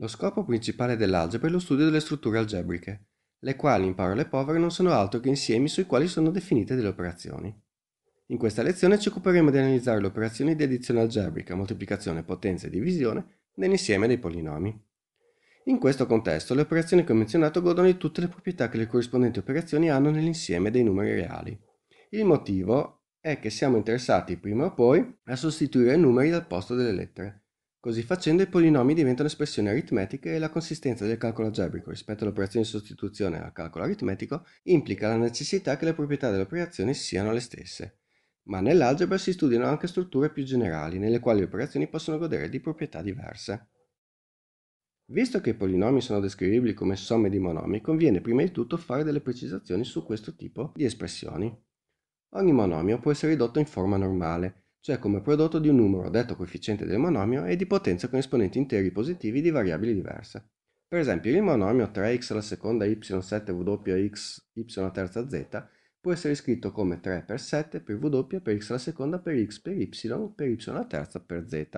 Lo scopo principale dell'algebra è lo studio delle strutture algebriche, le quali in parole povere non sono altro che insiemi sui quali sono definite delle operazioni. In questa lezione ci occuperemo di analizzare le operazioni di addizione algebrica, moltiplicazione, potenza e divisione nell'insieme dei polinomi. In questo contesto le operazioni che ho menzionato godono di tutte le proprietà che le corrispondenti operazioni hanno nell'insieme dei numeri reali. Il motivo è che siamo interessati prima o poi a sostituire i numeri al posto delle lettere Così facendo i polinomi diventano espressioni aritmetiche e la consistenza del calcolo algebrico rispetto all'operazione di sostituzione al calcolo aritmetico implica la necessità che le proprietà delle operazioni siano le stesse. Ma nell'algebra si studiano anche strutture più generali, nelle quali le operazioni possono godere di proprietà diverse. Visto che i polinomi sono descrivibili come somme di monomi, conviene prima di tutto fare delle precisazioni su questo tipo di espressioni. Ogni monomio può essere ridotto in forma normale, cioè come prodotto di un numero detto coefficiente del monomio e di potenze con esponenti interi positivi di variabili diverse. Per esempio il monomio 3x alla seconda y7wx y terza z può essere scritto come 3 per 7 per w per x alla seconda per x per y per y alla terza per z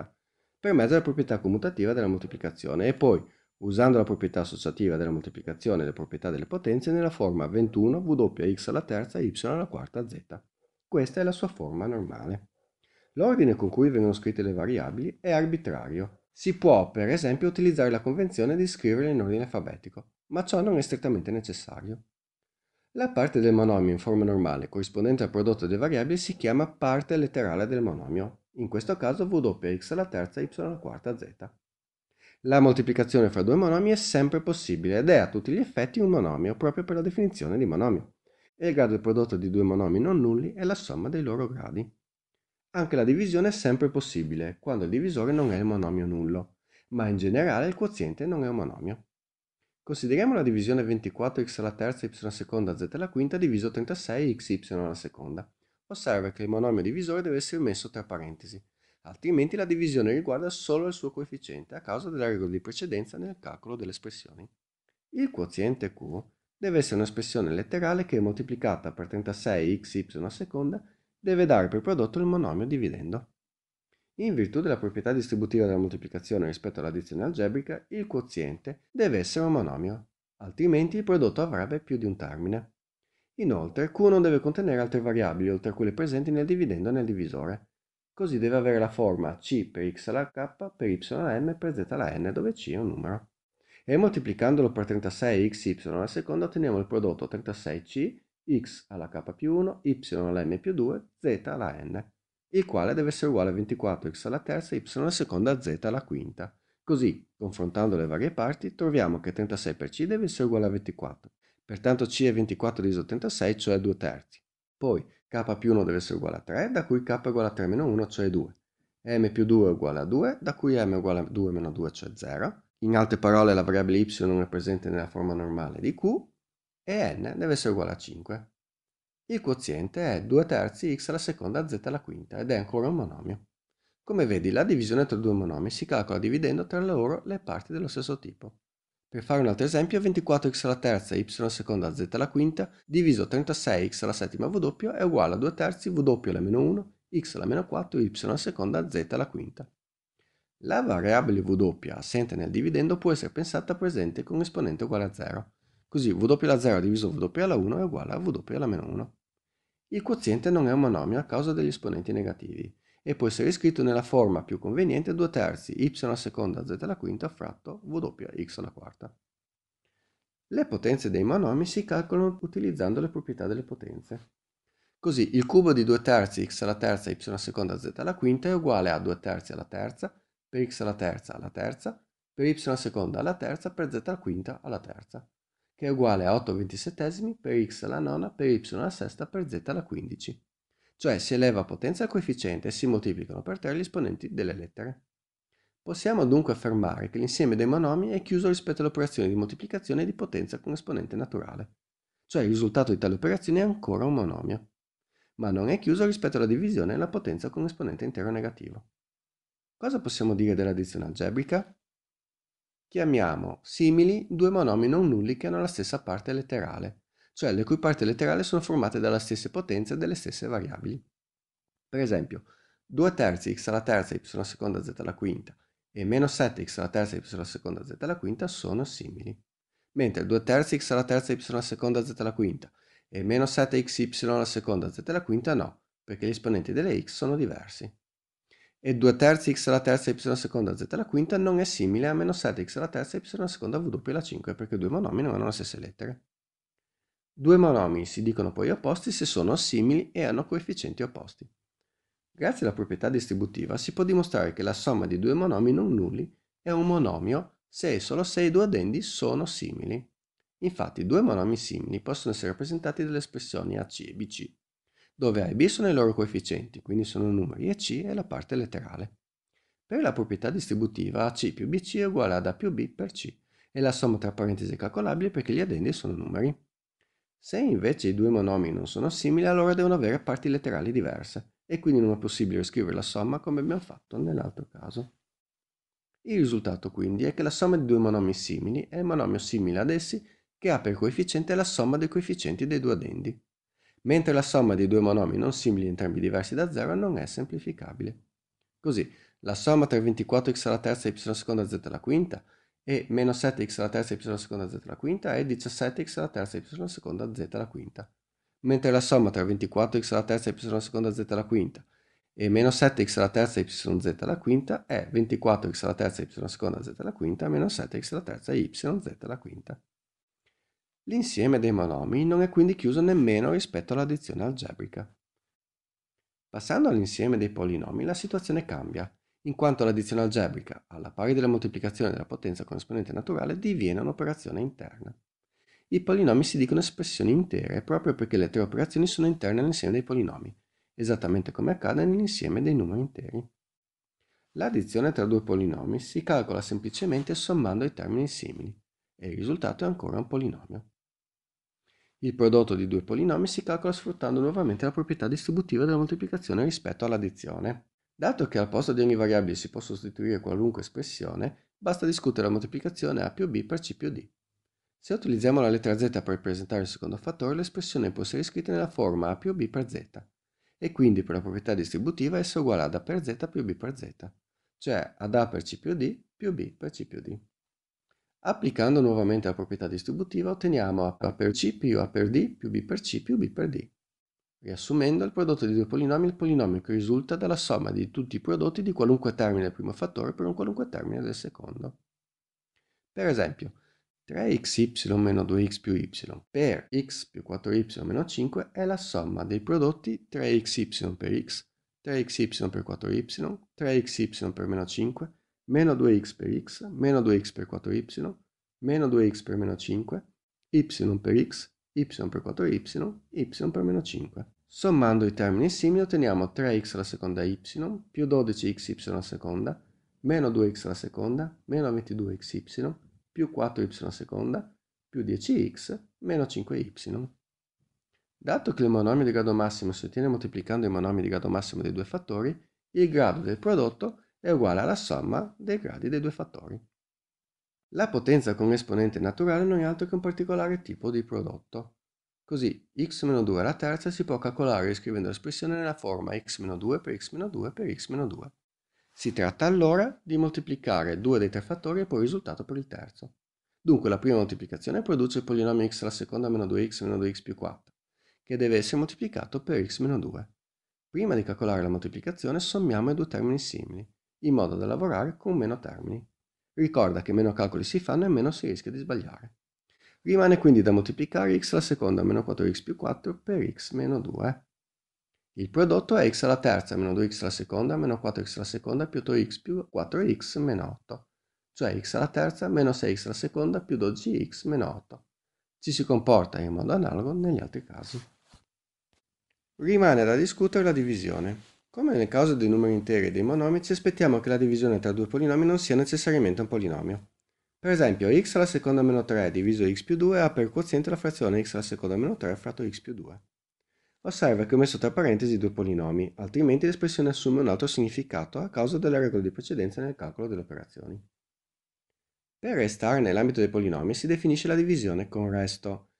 per mezzo della proprietà commutativa della moltiplicazione e poi usando la proprietà associativa della moltiplicazione e le proprietà delle potenze nella forma 21 wx alla terza y alla quarta z. Questa è la sua forma normale. L'ordine con cui vengono scritte le variabili è arbitrario. Si può, per esempio, utilizzare la convenzione di scriverle in ordine alfabetico, ma ciò non è strettamente necessario. La parte del monomio in forma normale corrispondente al prodotto delle variabili si chiama parte letterale del monomio, in questo caso v x alla terza, y alla quarta, z. La moltiplicazione fra due monomi è sempre possibile ed è a tutti gli effetti un monomio proprio per la definizione di monomio. E il grado del prodotto di due monomi non nulli è la somma dei loro gradi. Anche la divisione è sempre possibile quando il divisore non è un monomio nullo, ma in generale il quoziente non è un monomio. Consideriamo la divisione 24x alla terza, y alla seconda, z alla quinta diviso 36xy alla seconda. Osserva che il monomio divisore deve essere messo tra parentesi, altrimenti la divisione riguarda solo il suo coefficiente a causa della regola di precedenza nel calcolo delle espressioni. Il quoziente q deve essere un'espressione letterale che moltiplicata per 36xy alla seconda deve dare per prodotto il monomio dividendo. In virtù della proprietà distributiva della moltiplicazione rispetto all'addizione algebrica, il quoziente deve essere un monomio, altrimenti il prodotto avrebbe più di un termine. Inoltre, Q non deve contenere altre variabili oltre a quelle presenti nel dividendo e nel divisore. Così deve avere la forma C per x alla k per y alla m per z alla n, dove C è un numero. E moltiplicandolo per 36xy alla seconda otteniamo il prodotto 36c x alla k più 1, y alla m più 2, z alla n, il quale deve essere uguale a 24x alla terza, y alla seconda, z alla quinta. Così, confrontando le varie parti, troviamo che 36 per c deve essere uguale a 24. Pertanto c è 24 diviso 36, cioè 2 terzi. Poi k più 1 deve essere uguale a 3, da cui k è uguale a 3 meno 1, cioè 2. m più 2 è uguale a 2, da cui m è uguale a 2 meno 2, cioè 0. In altre parole la variabile y non è presente nella forma normale di q e n deve essere uguale a 5. Il quoziente è 2 terzi x alla seconda z alla quinta ed è ancora un monomio. Come vedi, la divisione tra due monomi si calcola dividendo tra loro le parti dello stesso tipo. Per fare un altro esempio, 24x alla terza y alla seconda z alla quinta diviso 36x alla settima w è uguale a 2 terzi w alla meno 1, x alla meno 4, y alla seconda z alla quinta. La variabile w assente nel dividendo può essere pensata presente con esponente uguale a 0. Così W 0 diviso W alla 1 è uguale a W alla meno 1. Il quoziente non è un monomio a causa degli esponenti negativi e può essere scritto nella forma più conveniente 2 terzi y alla seconda z alla quinta fratto W x alla quarta. Le potenze dei monomi si calcolano utilizzando le proprietà delle potenze. Così il cubo di 2 terzi x alla terza y alla seconda z alla quinta è uguale a 2 terzi alla terza per x alla terza alla terza per y alla seconda alla terza per z alla quinta alla terza che è uguale a 8 ventisettesimi per x alla nona per y alla sesta per z alla 15. Cioè si eleva potenza al coefficiente e si moltiplicano per 3 gli esponenti delle lettere. Possiamo dunque affermare che l'insieme dei monomi è chiuso rispetto all'operazione di moltiplicazione di potenza con esponente naturale, cioè il risultato di tale operazione è ancora un monomio, ma non è chiuso rispetto alla divisione e alla potenza con esponente intero negativo. Cosa possiamo dire dell'addizione algebrica? Chiamiamo simili due monomi non nulli che hanno la stessa parte letterale, cioè le cui parti letterali sono formate dalla stessa potenza e delle stesse variabili. Per esempio, 2 terzi x alla terza y alla seconda z alla quinta e meno 7x alla terza y alla seconda z alla quinta sono simili, mentre 2 terzi x alla terza y alla seconda z alla quinta e meno 7xy alla seconda z alla quinta no, perché gli esponenti delle x sono diversi e 2 terzi x alla terza y alla seconda z alla quinta non è simile a meno 7x alla terza y alla seconda w alla 5 perché due monomi non hanno le stesse lettere. Due monomi si dicono poi opposti se sono simili e hanno coefficienti opposti. Grazie alla proprietà distributiva si può dimostrare che la somma di due monomi non nulli è un monomio se e solo se i due addendi sono simili. Infatti due monomi simili possono essere rappresentati dalle espressioni AC e BC dove A e B sono i loro coefficienti, quindi sono numeri, e C è la parte letterale. Per la proprietà distributiva AC più BC è uguale ad A più B per C, e la somma tra parentesi è calcolabile perché gli addendi sono numeri. Se invece i due monomi non sono simili, allora devono avere parti letterali diverse, e quindi non è possibile riscrivere la somma come abbiamo fatto nell'altro caso. Il risultato quindi è che la somma di due monomi simili è il monomio simile ad essi che ha per coefficiente la somma dei coefficienti dei due addendi mentre la somma di due monomi non simili entrambi diversi da 0 non è semplificabile. Così, la somma tra 24x alla terza e y seconda z alla quinta e meno 7x alla terza y seconda z alla quinta è 17x alla terza y seconda z alla quinta, mentre la somma tra 24x alla terza y seconda z alla quinta e meno 7x alla terza y z alla quinta è 24x alla terza y seconda z alla quinta meno 7x alla terza y z alla quinta. L'insieme dei monomi non è quindi chiuso nemmeno rispetto all'addizione algebrica. Passando all'insieme dei polinomi la situazione cambia, in quanto l'addizione algebrica, alla pari della moltiplicazione della potenza corrispondente naturale, diviene un'operazione interna. I polinomi si dicono espressioni intere proprio perché le tre operazioni sono interne all'insieme dei polinomi, esattamente come accade nell'insieme dei numeri interi. L'addizione tra due polinomi si calcola semplicemente sommando i termini simili e il risultato è ancora un polinomio. Il prodotto di due polinomi si calcola sfruttando nuovamente la proprietà distributiva della moltiplicazione rispetto all'addizione. Dato che al posto di ogni variabile si può sostituire qualunque espressione, basta discutere la moltiplicazione a più b per c più d. Se utilizziamo la lettera z per rappresentare il secondo fattore, l'espressione può essere scritta nella forma a più b per z, e quindi per la proprietà distributiva essa è uguale ad a per z più b per z, cioè ad a per c più d più b per c più d. Applicando nuovamente la proprietà distributiva otteniamo A per C più A per D più B per C più B per D. Riassumendo, il prodotto di due polinomi è il polinomio che risulta dalla somma di tutti i prodotti di qualunque termine del primo fattore per un qualunque termine del secondo. Per esempio, 3xy meno 2x più y per x più 4y meno 5 è la somma dei prodotti 3xy per x, 3xy per 4y, 3xy per meno 5, meno 2x per x, meno 2x per 4y, meno 2x per meno 5, y per x, y per 4y, y per meno 5. Sommando i termini simili otteniamo 3x alla seconda y più 12xy alla seconda, meno 2x alla seconda, meno 22xy, più 4y alla seconda, più 10x, meno 5y. Dato che il monomio di grado massimo si ottiene moltiplicando i monomi di grado massimo dei due fattori, il grado del prodotto è è uguale alla somma dei gradi dei due fattori. La potenza con esponente naturale non è altro che un particolare tipo di prodotto. Così x-2 alla terza si può calcolare riscrivendo l'espressione nella forma x-2 per x-2 per x-2. Si tratta allora di moltiplicare due dei tre fattori e poi il risultato per il terzo. Dunque la prima moltiplicazione produce il polinomio x alla seconda meno 2x meno 2x più 4, che deve essere moltiplicato per x meno 2. Prima di calcolare la moltiplicazione sommiamo i due termini simili, in modo da lavorare con meno termini. Ricorda che meno calcoli si fanno e meno si rischia di sbagliare. Rimane quindi da moltiplicare x alla seconda meno 4x più 4 per x meno 2. Il prodotto è x alla terza meno 2x alla seconda meno 4x alla seconda più 2 x più 4x meno 8, cioè x alla terza meno 6x alla seconda più 12x meno 8. Ci si comporta in modo analogo negli altri casi. Rimane da discutere la divisione. Come nel caso dei numeri interi e dei monomi, ci aspettiamo che la divisione tra due polinomi non sia necessariamente un polinomio. Per esempio, x alla seconda meno 3 diviso x più 2 ha per quoziente la frazione x alla seconda meno 3 fratto x più 2. Osserva che ho messo tra parentesi due polinomi, altrimenti l'espressione assume un altro significato a causa delle regole di precedenza nel calcolo delle operazioni. Per restare nell'ambito dei polinomi si definisce la divisione con resto,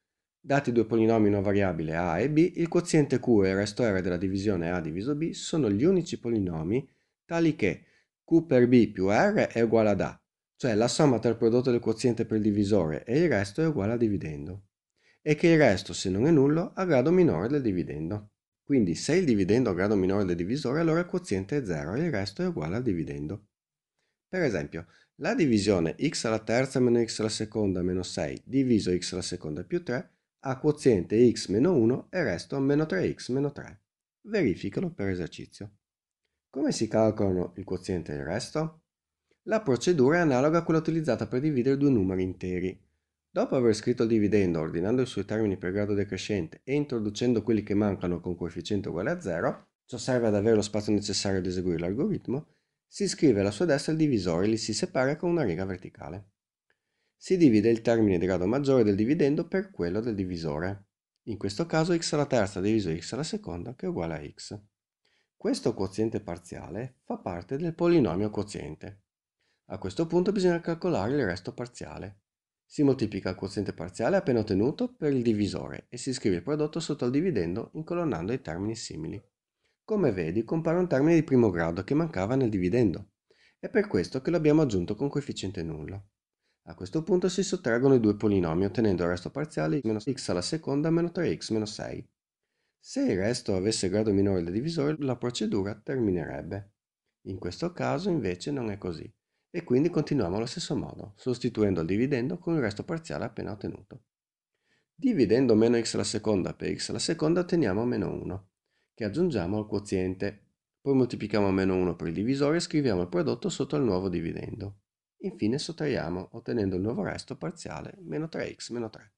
Dati due polinomi in una variabile a e b, il quoziente q e il resto r della divisione a diviso b sono gli unici polinomi tali che q per b più r è uguale ad a, cioè la somma tra il prodotto del quoziente per il divisore e il resto è uguale a dividendo, e che il resto, se non è nullo, ha grado minore del dividendo. Quindi se il dividendo ha grado minore del divisore, allora il quoziente è 0 e il resto è uguale al dividendo. Per esempio, la divisione x alla terza meno x alla seconda meno 6 diviso x alla seconda più 3 a quoziente x meno 1 e resto a meno 3x meno 3. Verificalo per esercizio. Come si calcolano il quoziente e il resto? La procedura è analoga a quella utilizzata per dividere due numeri interi. Dopo aver scritto il dividendo ordinando i suoi termini per grado decrescente e introducendo quelli che mancano con coefficiente uguale a 0, ciò serve ad avere lo spazio necessario ad eseguire l'algoritmo, si scrive alla sua destra il divisore e li si separa con una riga verticale si divide il termine di grado maggiore del dividendo per quello del divisore. In questo caso x alla terza diviso x alla seconda che è uguale a x. Questo quoziente parziale fa parte del polinomio quoziente. A questo punto bisogna calcolare il resto parziale. Si moltiplica il quoziente parziale appena ottenuto per il divisore e si scrive il prodotto sotto il dividendo incolonnando i termini simili. Come vedi compare un termine di primo grado che mancava nel dividendo. È per questo che lo abbiamo aggiunto con coefficiente nullo. A questo punto si sottraggono i due polinomi ottenendo il resto parziale meno x alla seconda meno 3x meno 6. Se il resto avesse grado minore del divisore, la procedura terminerebbe. In questo caso invece non è così, e quindi continuiamo allo stesso modo, sostituendo il dividendo con il resto parziale appena ottenuto. Dividendo meno x alla seconda per x alla seconda otteniamo meno 1, che aggiungiamo al quoziente. Poi moltiplichiamo meno 1 per il divisore e scriviamo il prodotto sotto al nuovo dividendo. Infine sottraiamo, ottenendo il nuovo resto parziale, meno 3x meno 3.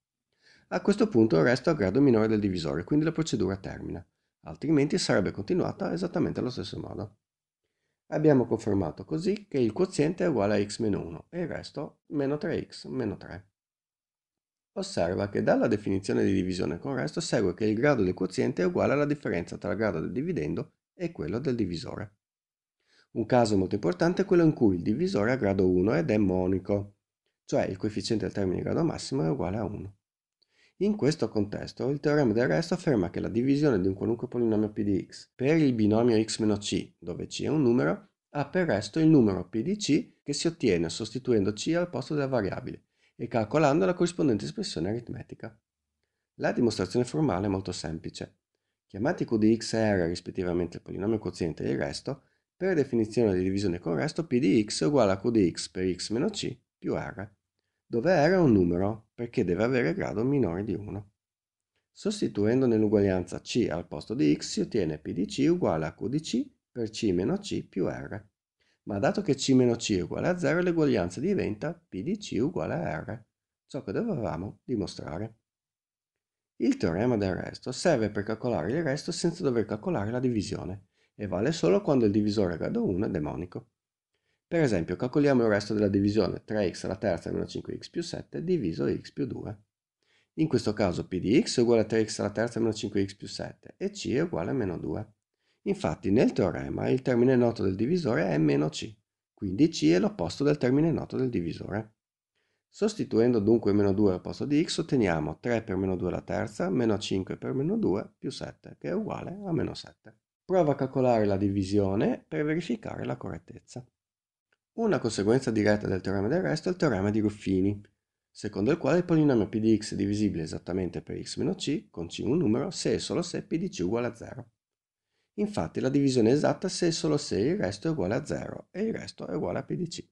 A questo punto il resto è a grado minore del divisore, quindi la procedura termina, altrimenti sarebbe continuata esattamente allo stesso modo. Abbiamo confermato così che il quoziente è uguale a x meno 1 e il resto meno 3x meno 3. Osserva che dalla definizione di divisione con resto segue che il grado del quoziente è uguale alla differenza tra il grado del dividendo e quello del divisore. Un caso molto importante è quello in cui il divisore a grado 1 ed è monico, cioè il coefficiente al termine di grado massimo è uguale a 1. In questo contesto, il teorema del resto afferma che la divisione di un qualunque polinomio p di x per il binomio x-c, dove c è un numero, ha per resto il numero p di c che si ottiene sostituendo c al posto della variabile e calcolando la corrispondente espressione aritmetica. La dimostrazione formale è molto semplice. Chiamati q di x e r rispettivamente il polinomio quoziente e il resto, per definizione di divisione con resto, p di x è uguale a q di x per x meno c più r, dove r è un numero, perché deve avere grado minore di 1. Sostituendo nell'uguaglianza c al posto di x si ottiene p di c uguale a q di c per c meno c più r. Ma dato che c meno c è uguale a 0, l'uguaglianza diventa p di c uguale a r, ciò che dovevamo dimostrare. Il teorema del resto serve per calcolare il resto senza dover calcolare la divisione, e vale solo quando il divisore è grado 1 è demonico. Per esempio, calcoliamo il resto della divisione 3x alla terza meno 5x più 7 diviso x più 2. In questo caso p di x è uguale a 3x alla terza meno 5x più 7 e c è uguale a meno 2. Infatti nel teorema il termine noto del divisore è meno c, quindi c è l'opposto del termine noto del divisore. Sostituendo dunque meno 2 al posto di x otteniamo 3 per meno 2 alla terza meno 5 per meno 2 più 7 che è uguale a meno 7 prova a calcolare la divisione per verificare la correttezza. Una conseguenza diretta del teorema del resto è il teorema di Ruffini, secondo il quale il polinomio p di x è divisibile esattamente per x meno c, con c un numero, se e solo se p di c uguale a 0. Infatti la divisione è esatta se e solo se il resto è uguale a 0 e il resto è uguale a p di c.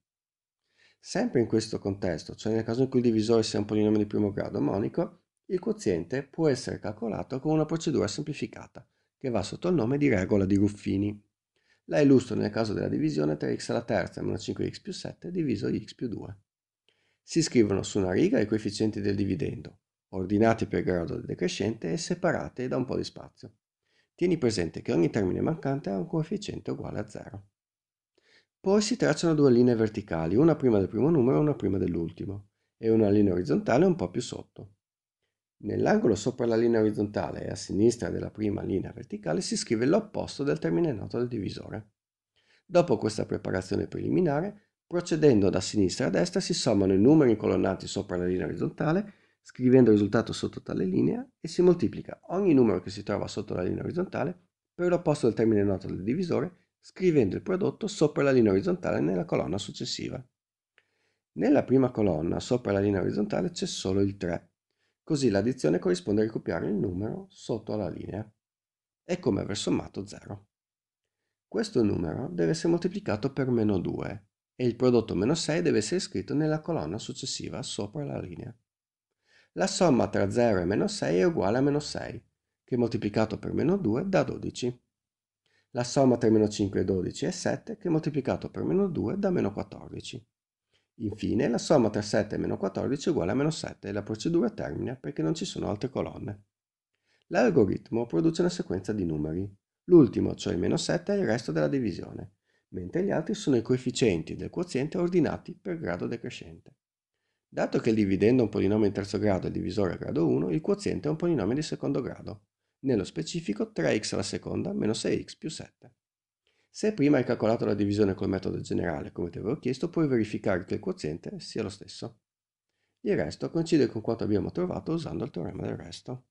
Sempre in questo contesto, cioè nel caso in cui il divisore sia un polinomio di primo grado monico, il quoziente può essere calcolato con una procedura semplificata, che va sotto il nome di regola di Ruffini. La illustro nel caso della divisione 3x alla terza meno 5x più 7 diviso x più 2. Si scrivono su una riga i coefficienti del dividendo, ordinati per grado decrescente e separati da un po' di spazio. Tieni presente che ogni termine mancante ha un coefficiente uguale a 0. Poi si tracciano due linee verticali, una prima del primo numero e una prima dell'ultimo, e una linea orizzontale un po' più sotto. Nell'angolo sopra la linea orizzontale e a sinistra della prima linea verticale si scrive l'opposto del termine noto del divisore. Dopo questa preparazione preliminare, procedendo da sinistra a destra si sommano i numeri colonnati sopra la linea orizzontale, scrivendo il risultato sotto tale linea e si moltiplica ogni numero che si trova sotto la linea orizzontale per l'opposto del termine noto del divisore, scrivendo il prodotto sopra la linea orizzontale nella colonna successiva. Nella prima colonna, sopra la linea orizzontale, c'è solo il 3 Così l'addizione corrisponde a ricopiare il numero sotto alla linea. È come aver sommato 0. Questo numero deve essere moltiplicato per meno 2 e il prodotto meno 6 deve essere scritto nella colonna successiva sopra la linea. La somma tra 0 e meno 6 è uguale a meno 6, che moltiplicato per meno 2 dà 12. La somma tra meno 5 e 12 è 7, che moltiplicato per meno 2 dà meno 14. Infine, la somma tra 7 e meno 14 è uguale a meno 7 e la procedura termina perché non ci sono altre colonne. L'algoritmo produce una sequenza di numeri. L'ultimo, cioè il meno 7, è il resto della divisione, mentre gli altri sono i coefficienti del quoziente ordinati per grado decrescente. Dato che il dividendo è un polinomio in terzo grado e il divisore è grado 1, il quoziente è un polinomio di secondo grado, nello specifico 3x alla seconda meno 6x più 7. Se prima hai calcolato la divisione col metodo generale, come ti avevo chiesto, puoi verificare che il quoziente sia lo stesso. Il resto coincide con quanto abbiamo trovato usando il teorema del resto.